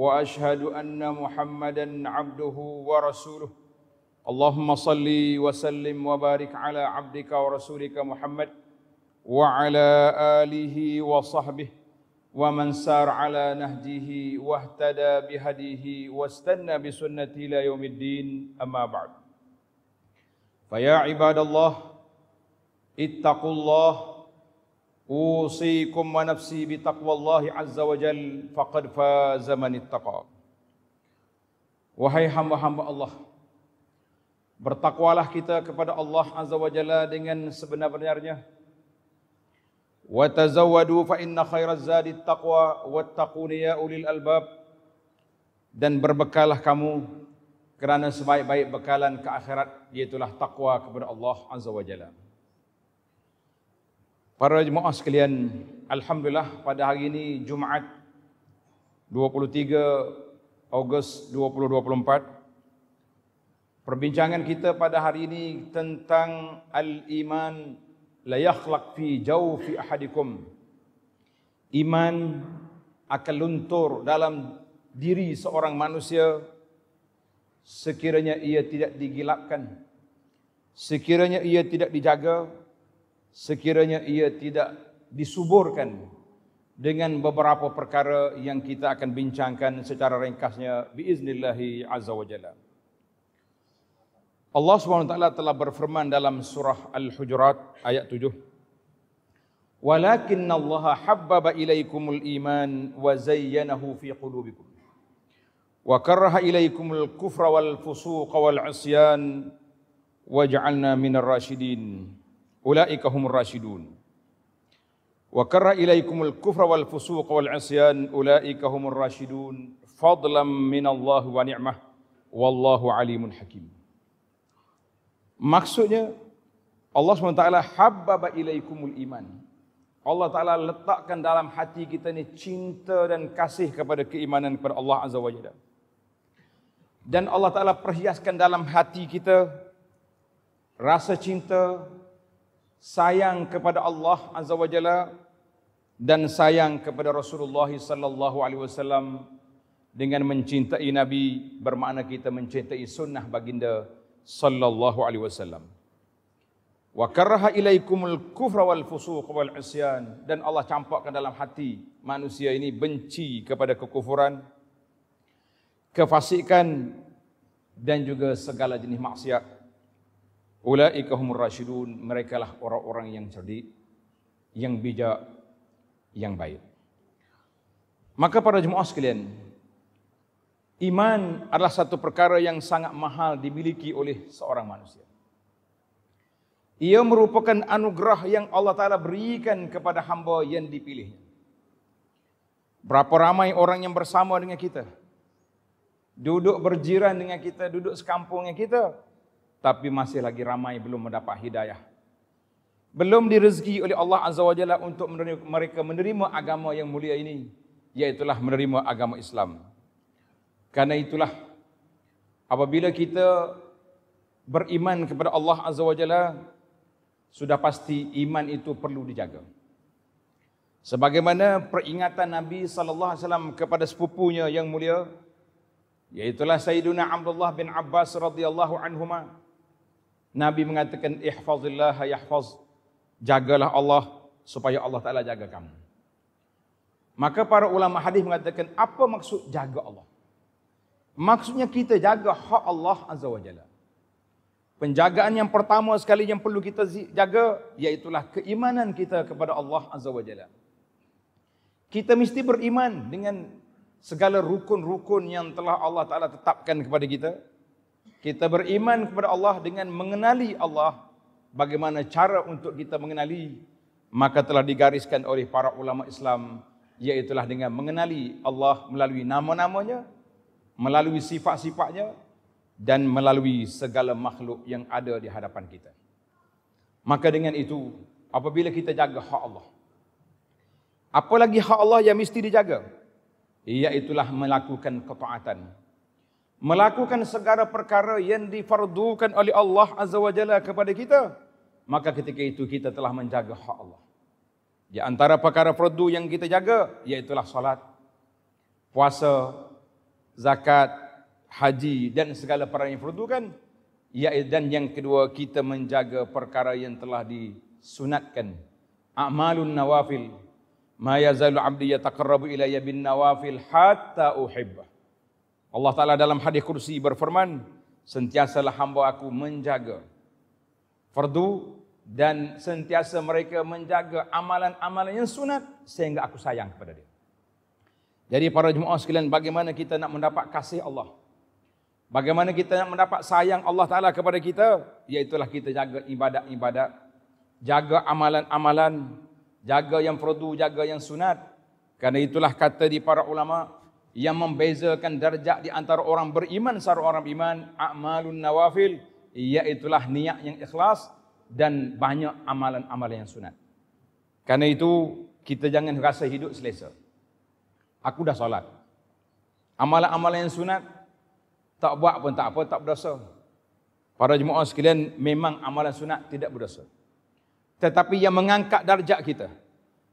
واشهد ان محمدا عبده ورسوله اللهم صل وسلم وبارك على عبدك ورسولك محمد وعلى اله وصحبه ومن سار على نهجه واهتدى بهديه واستنى بسنته الى يوم الدين اما بعد فيا عباد الله اتقوا الله أوصيكم ونفسي بتقوى azza عز وجل فقد فاز من اتقى وهي هم هم الله Bertakwalah kita kepada Allah Azza wa Jalla dengan sebenar-benarnya. Wa tazawwadu fa inna khairaz zadi taqwa wattaquni ya ulil albab. Dan berbekallah kamu kerana sebaik-baik bekalan ke akhirat iaitulah takwa kepada Allah Azza wa Jalla. Para jemaah sekalian, Alhamdulillah pada hari ini Jumaat 23 Ogos 2024 Perbincangan kita pada hari ini tentang Al-Iman la yakhlaq fi jawfi ahadikum Iman akan luntur dalam diri seorang manusia sekiranya ia tidak digilapkan sekiranya ia tidak dijaga sekiranya ia tidak disuburkan dengan beberapa perkara yang kita akan bincangkan secara ringkasnya biiznillahi azza wa jalla. Allah Subhanahu taala telah berfirman dalam surah Al-Hujurat ayat 7. Walakin Allah habbaba ilaikumul iman wa zayyanahu fi qulubikum. Wa karaha ilaikumul kufra wal fusuq wal asyyan waj'alna minar rasyidin ulaika humur rasyidun wa karra ilaikumul kufra wal fusuq wal asyan ulaika humur rasyidun fadlan minallahi wa ni'mah wallahu alimun hakim maksudnya Allah SWT habbaba ilaikumul iman Allah Ta'ala letakkan dalam hati kita ni cinta dan kasih kepada keimanan kepada Allah Azza wa Jalla. Dan Allah Ta'ala perhiaskan dalam hati kita rasa cinta, sayang kepada Allah Azza wa Jalla dan sayang kepada Rasulullah sallallahu alaihi wasallam dengan mencintai nabi bermakna kita mencintai sunnah baginda sallallahu alaihi wasallam wa karaha ilaikumul kufra wal fusuq wal isyan dan Allah campakkan dalam hati manusia ini benci kepada kekufuran kefasikan dan juga segala jenis maksiat Ulaika humur rasyidun, mereka lah orang-orang yang cerdik, yang bijak, yang baik. Maka para jemaah sekalian, iman adalah satu perkara yang sangat mahal dimiliki oleh seorang manusia. Ia merupakan anugerah yang Allah Ta'ala berikan kepada hamba yang dipilihnya. Berapa ramai orang yang bersama dengan kita. Duduk berjiran dengan kita, duduk sekampung dengan kita tapi masih lagi ramai belum mendapat hidayah. Belum direzeki oleh Allah Azza wa Jalla untuk mereka menerima agama yang mulia ini, iaitulah menerima agama Islam. Karena itulah apabila kita beriman kepada Allah Azza wa Jalla, sudah pasti iman itu perlu dijaga. Sebagaimana peringatan Nabi sallallahu alaihi wasallam kepada sepupunya yang mulia, yaitulah Sayyidina Abdullah bin Abbas radhiyallahu anhuma, Nabi mengatakan ihfazillah yahfaz. Jagalah Allah supaya Allah Taala jaga kamu. Maka para ulama hadis mengatakan apa maksud jaga Allah? Maksudnya kita jaga hak Allah Azza wa Jalla. Penjagaan yang pertama sekali yang perlu kita jaga iaitulah keimanan kita kepada Allah Azza wa Jalla. Kita mesti beriman dengan segala rukun-rukun yang telah Allah Taala tetapkan kepada kita. Kita beriman kepada Allah dengan mengenali Allah. Bagaimana cara untuk kita mengenali? Maka telah digariskan oleh para ulama Islam. Iaitulah dengan mengenali Allah melalui nama-namanya. Melalui sifat-sifatnya. Dan melalui segala makhluk yang ada di hadapan kita. Maka dengan itu, apabila kita jaga hak Allah. Apa lagi hak Allah yang mesti dijaga? Iaitulah melakukan ketaatan melakukan segala perkara yang difardukan oleh Allah Azza wa Jalla kepada kita, maka ketika itu kita telah menjaga hak Allah. Di antara perkara fardu yang kita jaga, iaitulah solat, puasa, zakat, haji dan segala perkara yang fardu kan? Dan yang kedua, kita menjaga perkara yang telah disunatkan. A'malun nawafil, ma yazalu abdi yataqarrabu ilayya bin nawafil hatta uhibbah. Allah Ta'ala dalam hadis kursi berfirman, sentiasalah hamba aku menjaga fardu dan sentiasa mereka menjaga amalan-amalan yang sunat sehingga aku sayang kepada dia. Jadi para jemaah sekalian bagaimana kita nak mendapat kasih Allah? Bagaimana kita nak mendapat sayang Allah Ta'ala kepada kita? Iaitulah kita jaga ibadat-ibadat, jaga amalan-amalan, jaga yang fardu, jaga yang sunat. Karena itulah kata di para ulama' yang membezakan darjah di antara orang beriman secara orang iman amalun nawafil iaitulah niat yang ikhlas dan banyak amalan-amalan yang sunat. Karena itu kita jangan rasa hidup selesa. Aku dah solat. Amalan-amalan yang sunat tak buat pun tak apa, tak berdosa. Para jemaah sekalian memang amalan sunat tidak berdosa. Tetapi yang mengangkat darjah kita,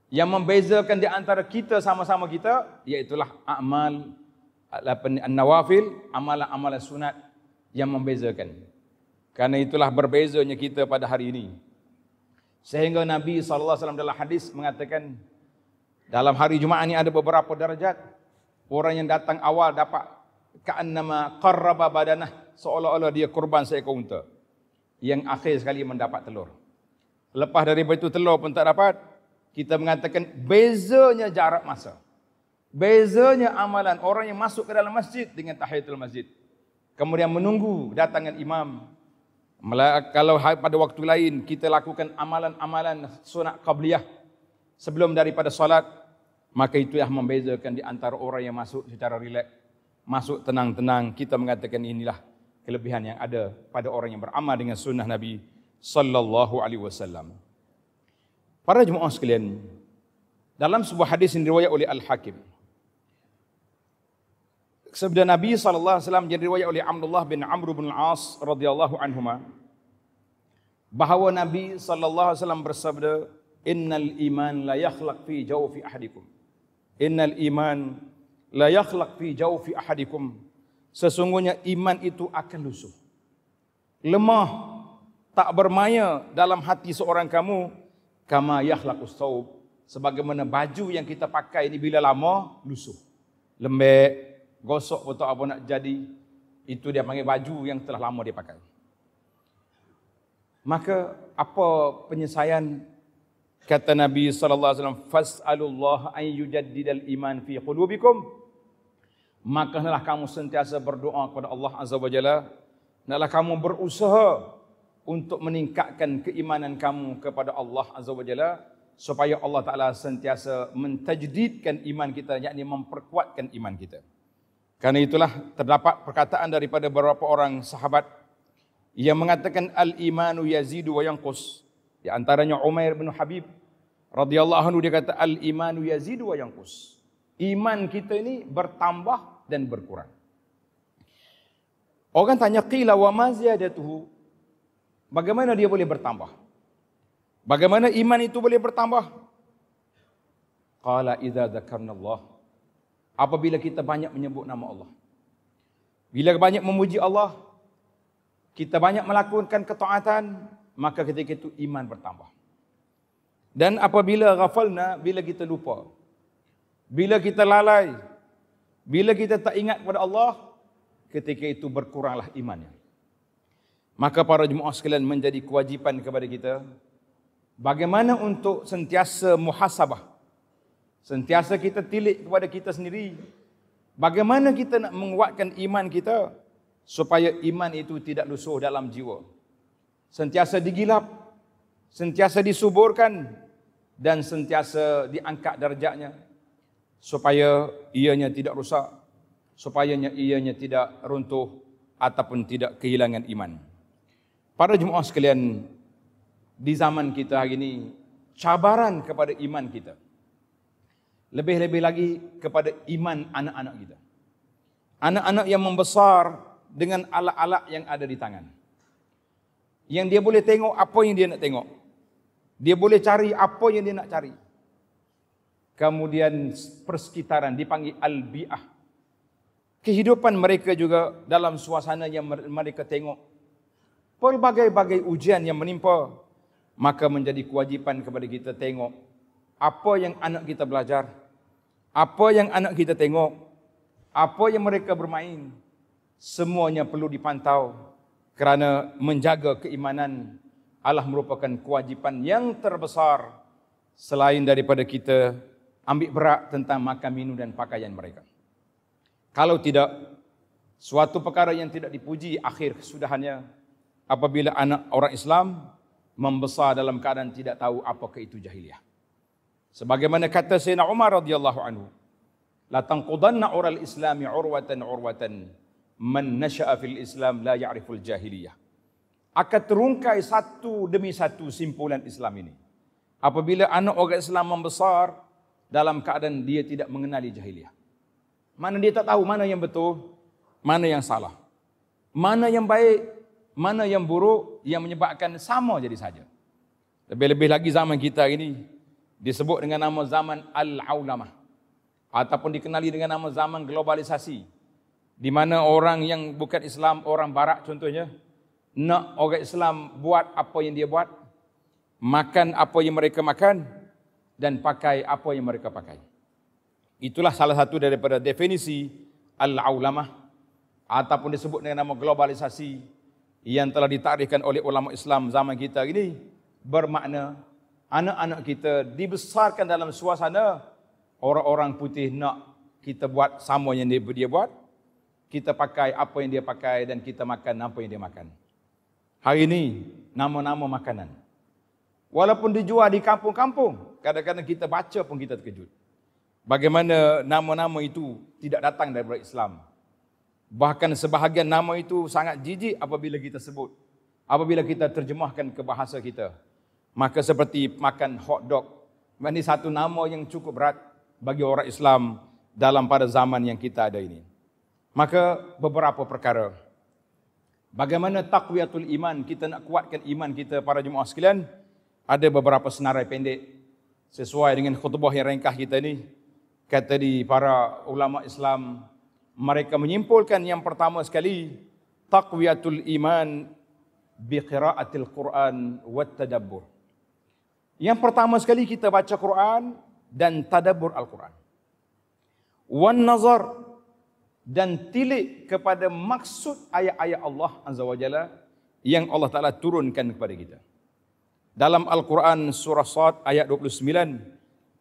yang membezakan di antara kita sama-sama kita iaitulah amal an-nawafil amalan-amalan sunat yang membezakan kerana itulah berbezanya kita pada hari ini sehingga Nabi sallallahu alaihi wasallam dalam hadis mengatakan dalam hari Jumaat ini ada beberapa darjat orang yang datang awal dapat ka'annama qarraba badanah seolah-olah dia kurban seekor unta yang akhir sekali mendapat telur lepas dari itu telur pun tak dapat kita mengatakan bezanya jarak masa. Bezanya amalan orang yang masuk ke dalam masjid dengan tahiyatul masjid. Kemudian menunggu datangan imam. Kalau ha- pada waktu lain kita lakukan amalan-amalan sunat qabliyah sebelum daripada solat, maka itu yang membezakan di antara orang yang masuk secara rileks, masuk tenang-tenang, kita mengatakan inilah kelebihan yang ada pada orang yang beramal dengan sunnah Nabi sallallahu alaihi wasallam. Para jemaah sekalian, dalam sebuah hadis yang diriwayat oleh Al-Hakim, Sabda Nabi sallallahu alaihi wasallam yang diriwayatkan oleh Abdullah bin Amr bin Al-As radhiyallahu anhuma bahawa Nabi sallallahu alaihi wasallam bersabda innal iman la yakhlaq fi jawfi ahadikum innal iman la yakhlaq fi jawfi ahadikum sesungguhnya iman itu akan lusuh lemah tak bermaya dalam hati seorang kamu kama yakhlaqu saub sebagaimana baju yang kita pakai ini bila lama lusuh lembek gosok pun tak apa nak jadi itu dia panggil baju yang telah lama dia pakai maka apa penyesaian kata Nabi sallallahu alaihi wasallam fasalullah an yujaddidal iman fi qulubikum maka hendaklah kamu sentiasa berdoa kepada Allah azza wajalla hendaklah kamu berusaha untuk meningkatkan keimanan kamu kepada Allah Azza wa Jalla supaya Allah Taala sentiasa mentajdidkan iman kita yakni memperkuatkan iman kita. Karena itulah terdapat perkataan daripada beberapa orang sahabat yang mengatakan al-imanu yazidu wa yanqus. Di antaranya Umair bin Habib radhiyallahu anhu dia kata al-imanu yazidu wa yanqus. Iman kita ini bertambah dan berkurang. Orang tanya qila wa maziyadatuhu Bagaimana dia boleh bertambah? Bagaimana iman itu boleh bertambah? Qala idza dzakarna Allah. Apabila kita banyak menyebut nama Allah. Bila banyak memuji Allah, kita banyak melakukan ketaatan, maka ketika itu iman bertambah. Dan apabila ghafalna, bila kita lupa. Bila kita lalai, bila kita tak ingat kepada Allah, ketika itu berkuranglah imannya. Maka para jemaah sekalian menjadi kewajipan kepada kita bagaimana untuk sentiasa muhasabah. Sentiasa kita tilik kepada kita sendiri. Bagaimana kita nak menguatkan iman kita supaya iman itu tidak lusuh dalam jiwa. Sentiasa digilap, sentiasa disuburkan dan sentiasa diangkat darjatnya supaya ianya tidak rusak, supaya ianya tidak runtuh ataupun tidak kehilangan iman. Para jemaah sekalian, di zaman kita hari ini, cabaran kepada iman kita. Lebih-lebih lagi kepada iman anak-anak kita. Anak-anak yang membesar dengan alat-alat yang ada di tangan. Yang dia boleh tengok apa yang dia nak tengok. Dia boleh cari apa yang dia nak cari. Kemudian persekitaran dipanggil al-bi'ah. Kehidupan mereka juga dalam suasana yang mereka tengok pelbagai-bagai ujian yang menimpa maka menjadi kewajipan kepada kita tengok apa yang anak kita belajar apa yang anak kita tengok apa yang mereka bermain semuanya perlu dipantau kerana menjaga keimanan Allah merupakan kewajipan yang terbesar selain daripada kita ambil berat tentang makan minum dan pakaian mereka kalau tidak suatu perkara yang tidak dipuji akhir kesudahannya apabila anak orang Islam membesar dalam keadaan tidak tahu apa ke itu jahiliah. Sebagaimana kata Sayyidina Umar radhiyallahu anhu, "La tanqudanna ural islami urwatan urwatan man nasha'a fil islam la ya'riful jahiliyah." Akan terungkai satu demi satu simpulan Islam ini. Apabila anak orang Islam membesar dalam keadaan dia tidak mengenali jahiliyah. Mana dia tak tahu mana yang betul, mana yang salah. Mana yang baik, mana yang buruk yang menyebabkan sama jadi saja. Lebih-lebih lagi zaman kita ini disebut dengan nama zaman al aulama ataupun dikenali dengan nama zaman globalisasi di mana orang yang bukan Islam, orang barat contohnya nak orang Islam buat apa yang dia buat, makan apa yang mereka makan dan pakai apa yang mereka pakai. Itulah salah satu daripada definisi al aulama ataupun disebut dengan nama globalisasi yang telah ditarikkan oleh ulama Islam zaman kita ini bermakna anak-anak kita dibesarkan dalam suasana orang-orang putih nak kita buat sama yang dia, dia buat, kita pakai apa yang dia pakai dan kita makan apa yang dia makan. Hari ini nama-nama makanan. Walaupun dijual di kampung-kampung, kadang-kadang kita baca pun kita terkejut. Bagaimana nama-nama itu tidak datang daripada Islam, Bahkan sebahagian nama itu sangat jijik apabila kita sebut. Apabila kita terjemahkan ke bahasa kita. Maka seperti makan hot dog. Ini satu nama yang cukup berat bagi orang Islam dalam pada zaman yang kita ada ini. Maka beberapa perkara. Bagaimana takwiatul iman, kita nak kuatkan iman kita para jemaah sekalian. Ada beberapa senarai pendek sesuai dengan khutbah yang ringkas kita ini. Kata di para ulama Islam, mereka menyimpulkan yang pertama sekali taqwiyatul iman bi qiraatil quran wa tadabbur yang pertama sekali kita baca quran dan tadabbur al-quran wan nazar dan tilik kepada maksud ayat-ayat Allah azza wajalla yang Allah taala turunkan kepada kita dalam al-quran surah sad ayat 29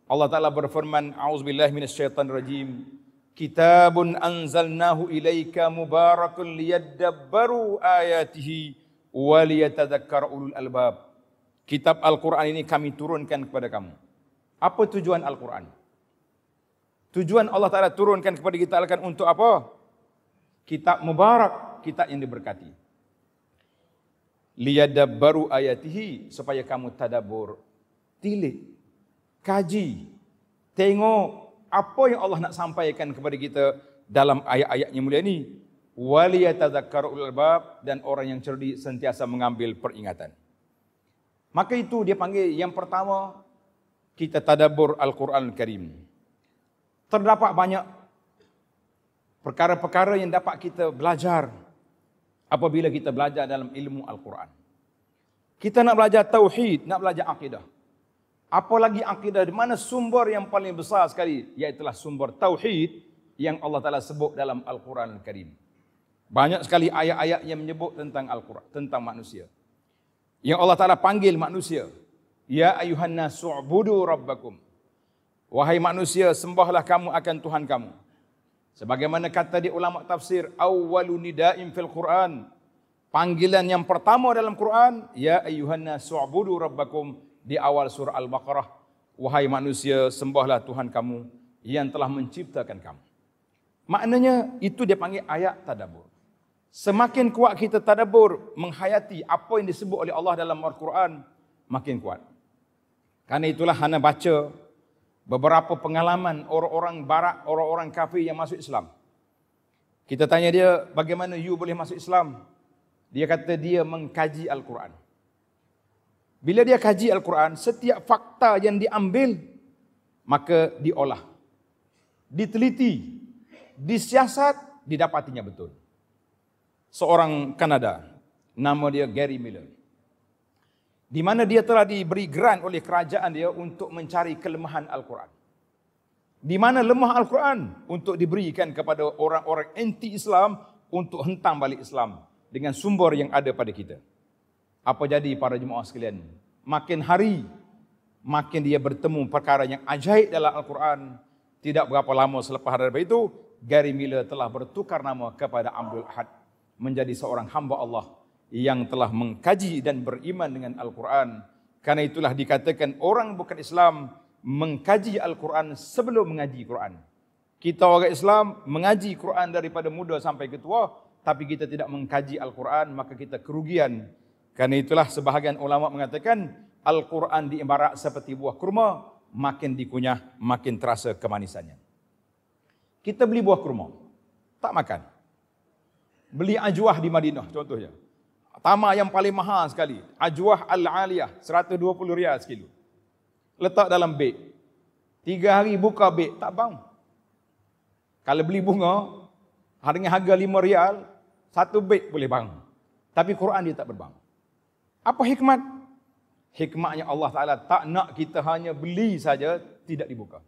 Allah taala berfirman auzubillahi minasyaitanirrajim كتاب أنزلناه إليك مبارك ليدبروا آياته وليتذكر أولو الألباب Kitab Al-Quran ini kami turunkan kepada kamu. Apa tujuan Al-Quran? Tujuan Allah Ta'ala turunkan kepada kita Al-Quran untuk apa? Kitab Mubarak, kitab yang diberkati. Liyadabbaru ayatihi, supaya kamu tadabur, tilik, kaji, tengok apa yang Allah nak sampaikan kepada kita dalam ayat-ayatnya mulia ini. Waliyatadzakkaru ulul albab dan orang yang cerdik sentiasa mengambil peringatan. Maka itu dia panggil yang pertama kita tadabbur Al-Quran Karim. Terdapat banyak perkara-perkara yang dapat kita belajar apabila kita belajar dalam ilmu Al-Quran. Kita nak belajar tauhid, nak belajar akidah. Apalagi akidah di mana sumber yang paling besar sekali iaitulah sumber tauhid yang Allah Taala sebut dalam Al-Quran Al-Karim. Banyak sekali ayat-ayat yang menyebut tentang Al-Quran, tentang manusia. Yang Allah Taala panggil manusia, ya ayuhan nasu'budu rabbakum. Wahai manusia, sembahlah kamu akan Tuhan kamu. Sebagaimana kata di ulama tafsir, awwalu nida'in fil Quran. Panggilan yang pertama dalam Quran, ya ayuhan nasu'budu rabbakum di awal surah Al-Baqarah. Wahai manusia, sembahlah Tuhan kamu yang telah menciptakan kamu. Maknanya itu dia panggil ayat tadabur. Semakin kuat kita tadabur menghayati apa yang disebut oleh Allah dalam Al-Quran, makin kuat. Karena itulah Hana baca beberapa pengalaman orang-orang barat, orang-orang kafir yang masuk Islam. Kita tanya dia, bagaimana you boleh masuk Islam? Dia kata dia mengkaji Al-Quran. Bila dia kaji Al-Quran, setiap fakta yang diambil, maka diolah. Diteliti, disiasat, didapatinya betul. Seorang Kanada, nama dia Gary Miller. Di mana dia telah diberi grant oleh kerajaan dia untuk mencari kelemahan Al-Quran. Di mana lemah Al-Quran untuk diberikan kepada orang-orang anti-Islam untuk hentam balik Islam dengan sumber yang ada pada kita apa jadi para jemaah sekalian? Makin hari, makin dia bertemu perkara yang ajaib dalam Al-Quran. Tidak berapa lama selepas daripada itu, Gary Miller telah bertukar nama kepada Abdul Ahad. Menjadi seorang hamba Allah yang telah mengkaji dan beriman dengan Al-Quran. Karena itulah dikatakan orang bukan Islam mengkaji Al-Quran sebelum mengaji Quran. Kita orang Islam mengaji Quran daripada muda sampai ketua, tapi kita tidak mengkaji Al-Quran, maka kita kerugian. Karena itulah sebahagian ulama mengatakan Al-Quran diibarat seperti buah kurma, makin dikunyah makin terasa kemanisannya. Kita beli buah kurma, tak makan. Beli ajwah di Madinah contohnya. Tamar yang paling mahal sekali, ajwah al-aliyah 120 riyal sekilo. Letak dalam beg. Tiga hari buka beg, tak bang. Kalau beli bunga, dengan harga lima rial, satu beg boleh bang. Tapi Quran dia tak berbang. Apa hikmat? Hikmahnya Allah Ta'ala tak nak kita hanya beli saja tidak dibuka.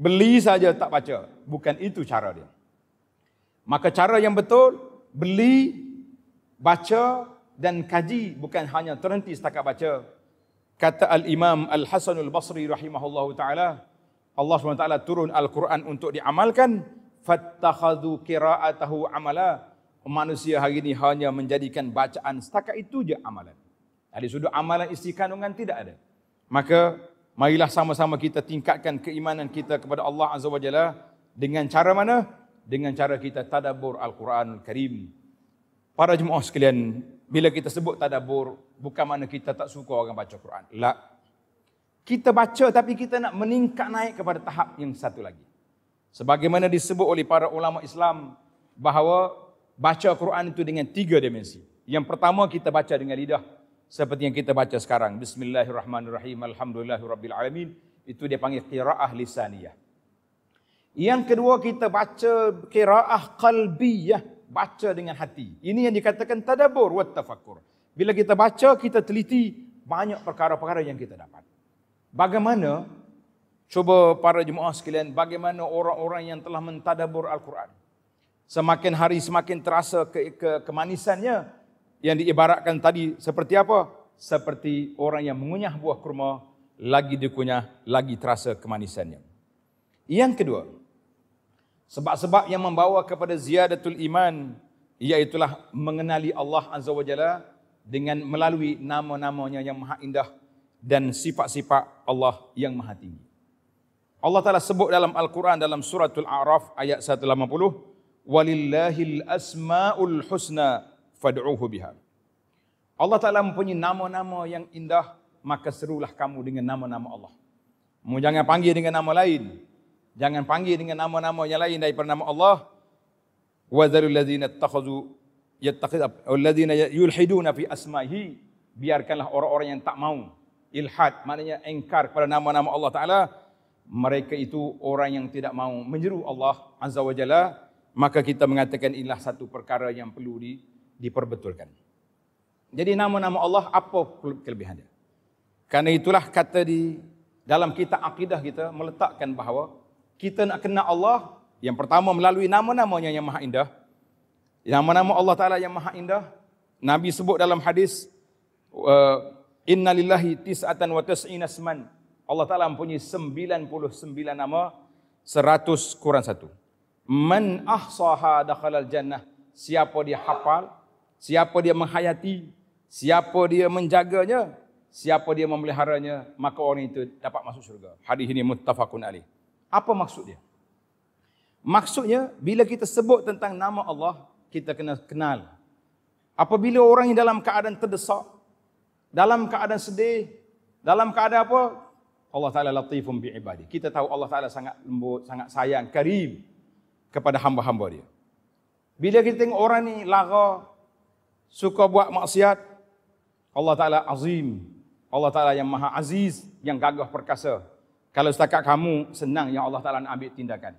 Beli saja tak baca. Bukan itu cara dia. Maka cara yang betul, beli, baca dan kaji bukan hanya terhenti setakat baca. Kata Al-Imam al Hasan al Basri rahimahullah ta'ala, Allah SWT turun Al-Quran untuk diamalkan. فَاتَّخَذُوا كِرَاءَتَهُ عَمَلًا manusia hari ini hanya menjadikan bacaan setakat itu je amalan. Dari sudut amalan isi kandungan tidak ada. Maka marilah sama-sama kita tingkatkan keimanan kita kepada Allah Azza wa Jalla dengan cara mana? Dengan cara kita tadabur Al-Quranul Karim. Para jemaah sekalian, bila kita sebut tadabur, bukan mana kita tak suka orang baca Quran. La. Kita baca tapi kita nak meningkat naik kepada tahap yang satu lagi. Sebagaimana disebut oleh para ulama Islam bahawa baca Quran itu dengan tiga dimensi. Yang pertama kita baca dengan lidah seperti yang kita baca sekarang. Bismillahirrahmanirrahim. Alhamdulillahirrabbilalamin. Itu dia panggil kira'ah lisaniah. Yang kedua kita baca kira'ah qalbiyah. Baca dengan hati. Ini yang dikatakan tadabur wa tafakur. Bila kita baca, kita teliti banyak perkara-perkara yang kita dapat. Bagaimana, cuba para jemaah sekalian, bagaimana orang-orang yang telah mentadabur Al-Quran semakin hari semakin terasa ke, ke kemanisannya yang diibaratkan tadi seperti apa? Seperti orang yang mengunyah buah kurma lagi dikunyah lagi terasa kemanisannya. Yang kedua, sebab-sebab yang membawa kepada ziyadatul iman ialah mengenali Allah Azza wa Jalla dengan melalui nama-namanya yang maha indah dan sifat-sifat Allah yang maha tinggi. Allah Ta'ala sebut dalam Al-Quran dalam suratul A'raf ayat 180, walillahil asmaul husna fad'uhu biha. Allah Ta'ala mempunyai nama-nama yang indah, maka serulah kamu dengan nama-nama Allah. Kamu jangan panggil dengan nama lain. Jangan panggil dengan nama-nama yang lain daripada nama Allah. Wazarul ladzina takhazu yattakhiz alladzina eh, yulhiduna fi asmahi biarkanlah orang-orang yang tak mau ilhad maknanya engkar kepada nama-nama Allah taala mereka itu orang yang tidak mau menyeru Allah azza wa jalla maka kita mengatakan inilah satu perkara yang perlu di, diperbetulkan. Jadi nama-nama Allah apa kelebihannya? Karena itulah kata di dalam kita akidah kita meletakkan bahawa kita nak kenal Allah yang pertama melalui nama-namanya yang maha indah. Nama-nama Allah Ta'ala yang maha indah. Nabi sebut dalam hadis uh, Innalillahi tis'atan wa tis'in asman. Allah Ta'ala mempunyai 99 nama 100 kurang 1 man ahsaha dakhala jannah siapa dia hafal siapa dia menghayati siapa dia menjaganya siapa dia memeliharanya maka orang itu dapat masuk syurga hadis ini muttafaqun alaih apa maksud dia maksudnya bila kita sebut tentang nama Allah kita kena kenal apabila orang yang dalam keadaan terdesak dalam keadaan sedih dalam keadaan apa Allah Taala latifum bi Kita tahu Allah Taala sangat lembut, sangat sayang, karim kepada hamba-hamba dia. Bila kita tengok orang ni lara, suka buat maksiat, Allah Ta'ala azim, Allah Ta'ala yang maha aziz, yang gagah perkasa. Kalau setakat kamu, senang yang Allah Ta'ala nak ambil tindakan.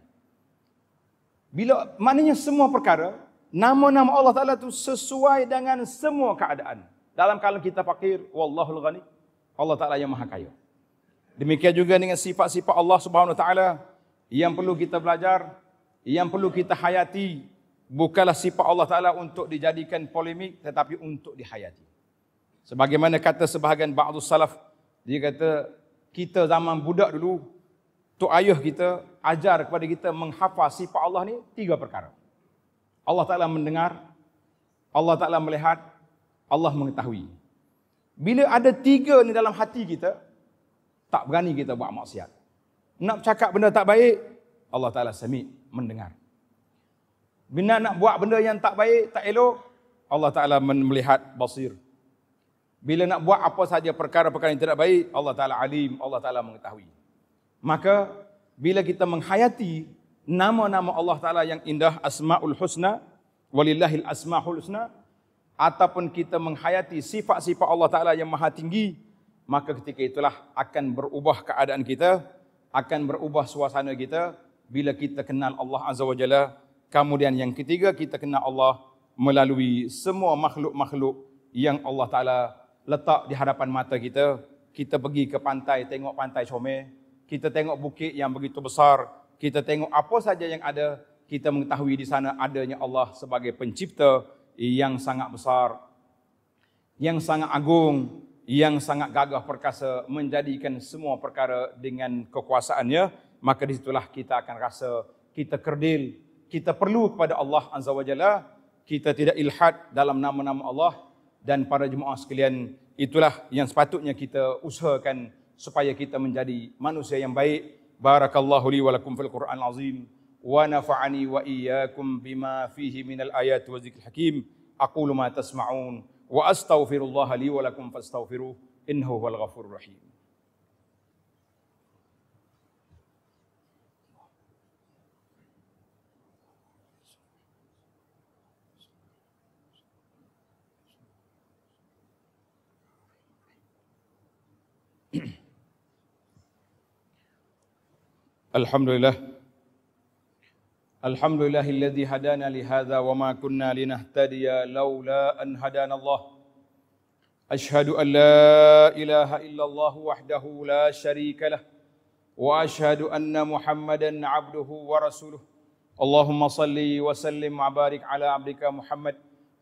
Bila Maknanya semua perkara, nama-nama Allah Ta'ala tu sesuai dengan semua keadaan. Dalam kalau kita fakir, Wallahul Ghani, Allah Ta'ala yang maha kaya. Demikian juga dengan sifat-sifat Allah Subhanahu Wa Ta'ala yang perlu kita belajar yang perlu kita hayati bukanlah sifat Allah Taala untuk dijadikan polemik tetapi untuk dihayati. Sebagaimana kata sebahagian ba'du salaf dia kata kita zaman budak dulu tok ayah kita ajar kepada kita menghafal sifat Allah ni tiga perkara. Allah Taala mendengar, Allah Taala melihat, Allah mengetahui. Bila ada tiga ni dalam hati kita, tak berani kita buat maksiat. Nak cakap benda tak baik, Allah Ta'ala semik mendengar. Bina nak buat benda yang tak baik, tak elok, Allah Ta'ala melihat basir. Bila nak buat apa saja perkara-perkara yang tidak baik, Allah Ta'ala alim, Allah Ta'ala mengetahui. Maka, bila kita menghayati nama-nama Allah Ta'ala yang indah, Asma'ul Husna, Walillahil Asma'ul Husna, ataupun kita menghayati sifat-sifat Allah Ta'ala yang maha tinggi, maka ketika itulah akan berubah keadaan kita, akan berubah suasana kita, bila kita kenal Allah Azza wa Jalla. Kemudian yang ketiga kita kenal Allah melalui semua makhluk-makhluk yang Allah Ta'ala letak di hadapan mata kita. Kita pergi ke pantai, tengok pantai Comel. Kita tengok bukit yang begitu besar. Kita tengok apa saja yang ada. Kita mengetahui di sana adanya Allah sebagai pencipta yang sangat besar. Yang sangat agung. Yang sangat gagah perkasa. Menjadikan semua perkara dengan kekuasaannya maka disitulah kita akan rasa kita kerdil, kita perlu kepada Allah Azza Wajalla. kita tidak ilhad dalam nama-nama Allah dan para jemaah sekalian itulah yang sepatutnya kita usahakan supaya kita menjadi manusia yang baik. Barakallahu li walakum fil Qur'an azim wa nafa'ani wa iyyakum bima fihi minal ayat wa zikr hakim. Aqulu ma tasma'un wa astaghfirullah li walakum fastaghfiruh innahu huwal ghafurur rahim. الحمد لله الحمد لله الذي هدانا لهذا وما كنا لنهتدي لولا أن هدانا الله أشهد أن لا إله إلا الله وحده لا شريك له وأشهد أن محمدا عبده ورسوله اللهم صل وسلم وبارك على عبدك محمد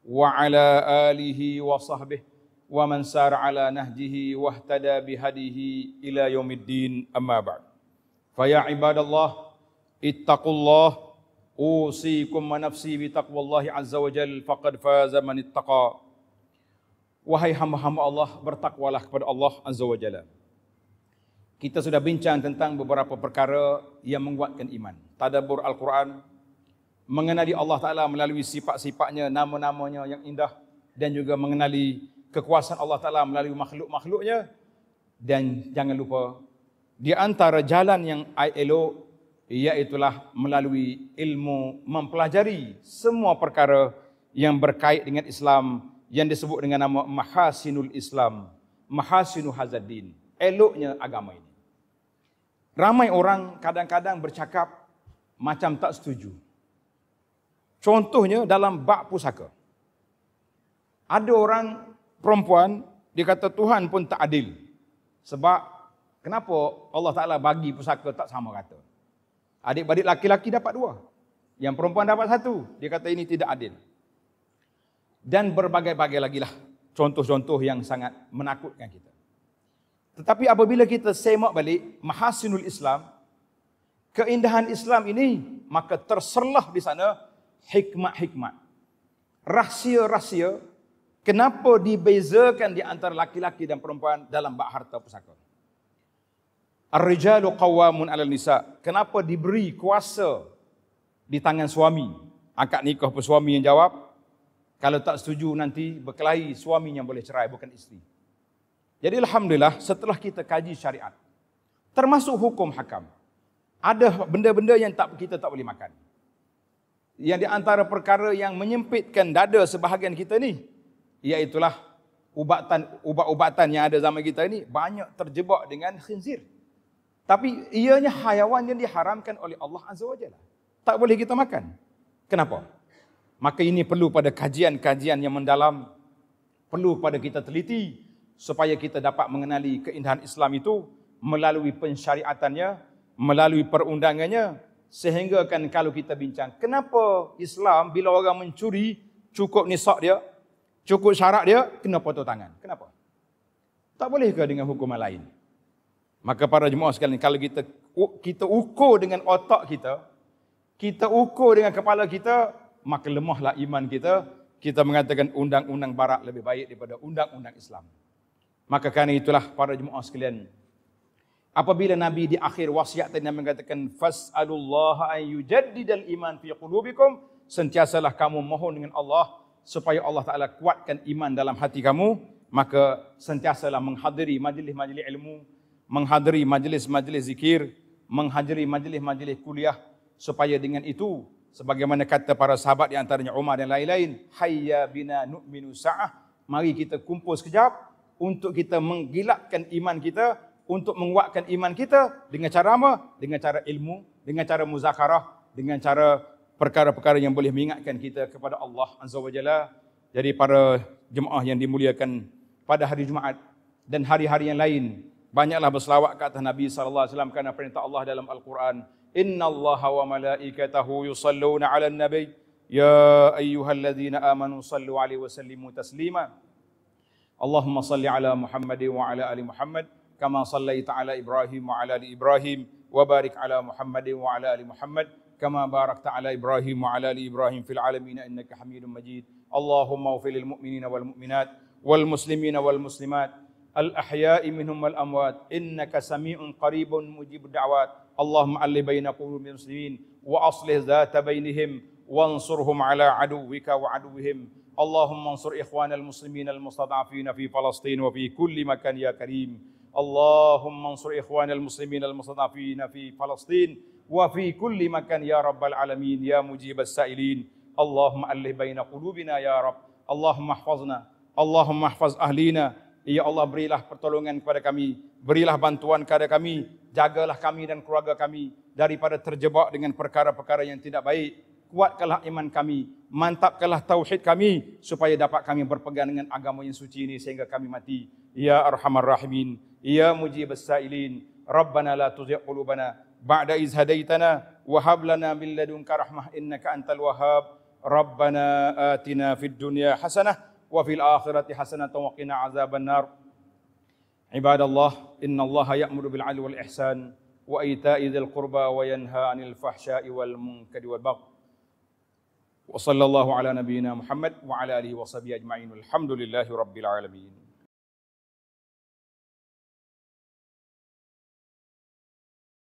وعلى آله وصحبه ومن سار على نهجه واهتدى بهديه إلى يوم الدين أما بعد Faya ibadallah, ittaqullah, usikum ma nafsi bitaqwallahi azza wa jal, faqad faza man ittaqa. Wahai hamba-hamba Allah, bertakwalah kepada Allah azza wa jala. Kita sudah bincang tentang beberapa perkara yang menguatkan iman. Tadabur Al-Quran, mengenali Allah Ta'ala melalui sifat-sifatnya, nama-namanya yang indah. Dan juga mengenali kekuasaan Allah Ta'ala melalui makhluk-makhluknya. Dan jangan lupa di antara jalan yang ILO ialah melalui ilmu mempelajari semua perkara yang berkait dengan Islam yang disebut dengan nama Mahasinul Islam, Mahasinul Hazadin, Eloknya agama ini. Ramai orang kadang-kadang bercakap macam tak setuju. Contohnya dalam bak pusaka. Ada orang perempuan dia kata Tuhan pun tak adil. Sebab Kenapa Allah Ta'ala bagi pusaka tak sama rata? Adik-adik laki-laki dapat dua. Yang perempuan dapat satu. Dia kata ini tidak adil. Dan berbagai-bagai lagi lah. Contoh-contoh yang sangat menakutkan kita. Tetapi apabila kita semak balik mahasinul Islam, keindahan Islam ini, maka terserlah di sana hikmat-hikmat. Rahsia-rahsia, kenapa dibezakan di antara laki-laki dan perempuan dalam bak harta pusaka. Ar-rijalu qawwamun 'alan nisa. Kenapa diberi kuasa di tangan suami? Akad nikah pun suami yang jawab. Kalau tak setuju nanti berkelahi suami yang boleh cerai bukan isteri. Jadi alhamdulillah setelah kita kaji syariat termasuk hukum hakam. Ada benda-benda yang tak kita tak boleh makan. Yang di antara perkara yang menyempitkan dada sebahagian kita ni iaitulah ubatan ubat-ubatan yang ada zaman kita ini banyak terjebak dengan khinzir. Tapi ianya hayawan yang diharamkan oleh Allah Azza wa Jalla. Tak boleh kita makan. Kenapa? Maka ini perlu pada kajian-kajian yang mendalam. Perlu pada kita teliti. Supaya kita dapat mengenali keindahan Islam itu. Melalui pensyariatannya. Melalui perundangannya. Sehingga kan kalau kita bincang. Kenapa Islam bila orang mencuri. Cukup nisak dia. Cukup syarat dia. kenapa potong tangan. Kenapa? Tak bolehkah dengan hukuman lain? Maka para jemaah sekalian, kalau kita kita ukur dengan otak kita, kita ukur dengan kepala kita, maka lemahlah iman kita. Kita mengatakan undang-undang barat lebih baik daripada undang-undang Islam. Maka kerana itulah para jemaah sekalian. Apabila Nabi di akhir wasiat tadi yang mengatakan fas'alullaha an yujaddidal iman fi qulubikum, sentiasalah kamu mohon dengan Allah supaya Allah Taala kuatkan iman dalam hati kamu, maka sentiasalah menghadiri majlis-majlis ilmu, menghadiri majlis-majlis zikir, menghadiri majlis-majlis kuliah supaya dengan itu sebagaimana kata para sahabat di antaranya Umar dan lain-lain, hayya bina nu'minu sa'ah, mari kita kumpul sekejap untuk kita menggilakkan iman kita, untuk menguatkan iman kita dengan cara apa? Dengan cara ilmu, dengan cara muzakarah, dengan cara perkara-perkara yang boleh mengingatkan kita kepada Allah Azza wa Jalla. Jadi para jemaah yang dimuliakan pada hari Jumaat dan hari-hari yang lain, Banyaklah berselawat ke atas Nabi sallallahu alaihi wasallam kerana perintah Allah dalam Al-Quran, "Inna Allah wa malaikatahu yusalluna 'alan Nabi ya ayyuhalladzina amanu sallu 'alaihi wa sallimu taslima." Allahumma salli 'ala Muhammad wa 'ala ali Muhammad, kama sallaita 'ala Ibrahim wa 'ala ali Ibrahim, wa barik 'ala Muhammad wa 'ala ali Muhammad, kama barakta 'ala Ibrahim wa 'ala ali Ibrahim fil 'alamin innaka Hamidum Majid. Allahumma ufil lil mu'minina wal mu'minat wal muslimina wal muslimat al-ahya'i minhum wal amwat innaka sami'un qaribun mujibu da'wat Allahumma alli baina qulubil muslimin wa aslih zata bainihim وانصرهم على عدوك وعدوهم اللهم انصر إخوان المسلمين المستضعفين في فلسطين وفي كل مكان يا كريم اللهم انصر إخوان المسلمين المستضعفين في فلسطين وفي كل مكان يا رب العالمين يا مجيب السائلين اللهم ألف بين قلوبنا يا رب اللهم احفظنا اللهم احفظ أهلنا Ya Allah berilah pertolongan kepada kami, berilah bantuan kepada kami, jagalah kami dan keluarga kami daripada terjebak dengan perkara-perkara yang tidak baik. Kuatkanlah iman kami, mantapkanlah tauhid kami supaya dapat kami berpegang dengan agama yang suci ini sehingga kami mati. Ya Arhamar Rahimin, Ya Mujibas Sa'ilin, Rabbana la tuzigh qulubana ba'da iz hadaitana wa hab lana min ladunka rahmah innaka antal wahhab. Rabbana atina fid dunya hasanah وفي الآخرة حسنة وقنا عذاب النار عباد الله إن الله يأمر بالعدل والإحسان وإيتاء ذي القربى وينهى عن الفحشاء والمنكر والبغي وصلى الله على نبينا محمد وعلى آله وصحبه أجمعين والحمد لله رب العالمين